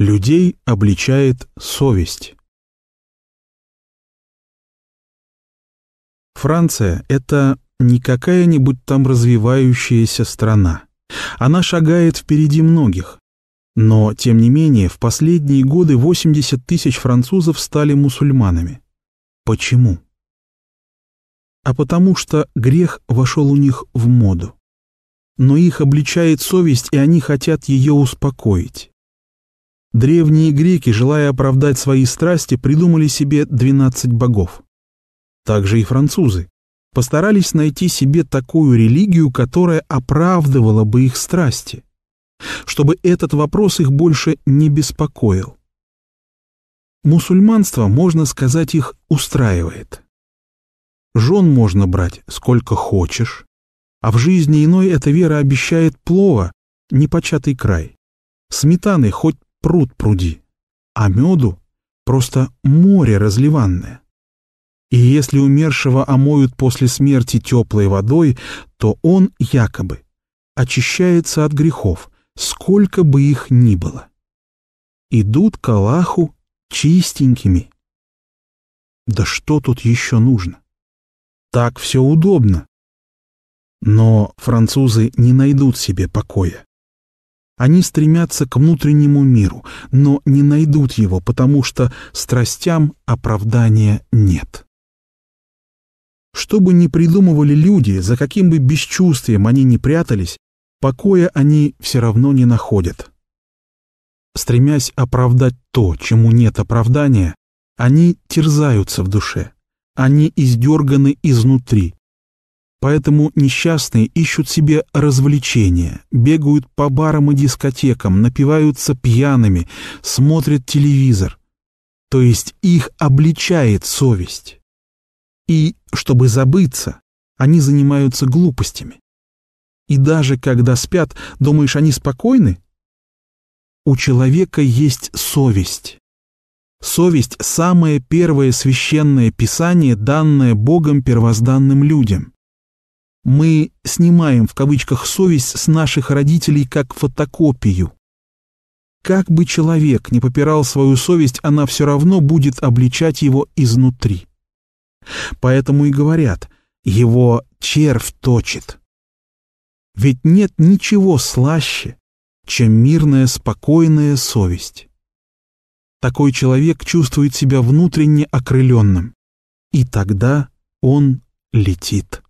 Людей обличает совесть. Франция — это не какая-нибудь там развивающаяся страна. Она шагает впереди многих. Но, тем не менее, в последние годы 80 тысяч французов стали мусульманами. Почему? А потому что грех вошел у них в моду. Но их обличает совесть, и они хотят ее успокоить. Древние греки, желая оправдать свои страсти, придумали себе 12 богов. Также и французы постарались найти себе такую религию, которая оправдывала бы их страсти, чтобы этот вопрос их больше не беспокоил. Мусульманство, можно сказать, их устраивает. Жен можно брать сколько хочешь, а в жизни иной эта вера обещает плова, непочатый край. Сметаны хоть пруд пруди, а меду просто море разливанное. И если умершего омоют после смерти теплой водой, то он якобы очищается от грехов, сколько бы их ни было. Идут к Аллаху чистенькими. Да что тут еще нужно? Так все удобно. Но французы не найдут себе покоя. Они стремятся к внутреннему миру, но не найдут его, потому что страстям оправдания нет. Что бы ни придумывали люди, за каким бы бесчувствием они ни прятались, покоя они все равно не находят. Стремясь оправдать то, чему нет оправдания, они терзаются в душе, они издерганы изнутри, Поэтому несчастные ищут себе развлечения, бегают по барам и дискотекам, напиваются пьяными, смотрят телевизор. То есть их обличает совесть. И, чтобы забыться, они занимаются глупостями. И даже когда спят, думаешь, они спокойны? У человека есть совесть. Совесть – самое первое священное писание, данное Богом первозданным людям. Мы снимаем в кавычках совесть с наших родителей как фотокопию. Как бы человек не попирал свою совесть, она все равно будет обличать его изнутри. Поэтому и говорят, его червь точит. Ведь нет ничего слаще, чем мирная, спокойная совесть. Такой человек чувствует себя внутренне окрыленным, и тогда он летит.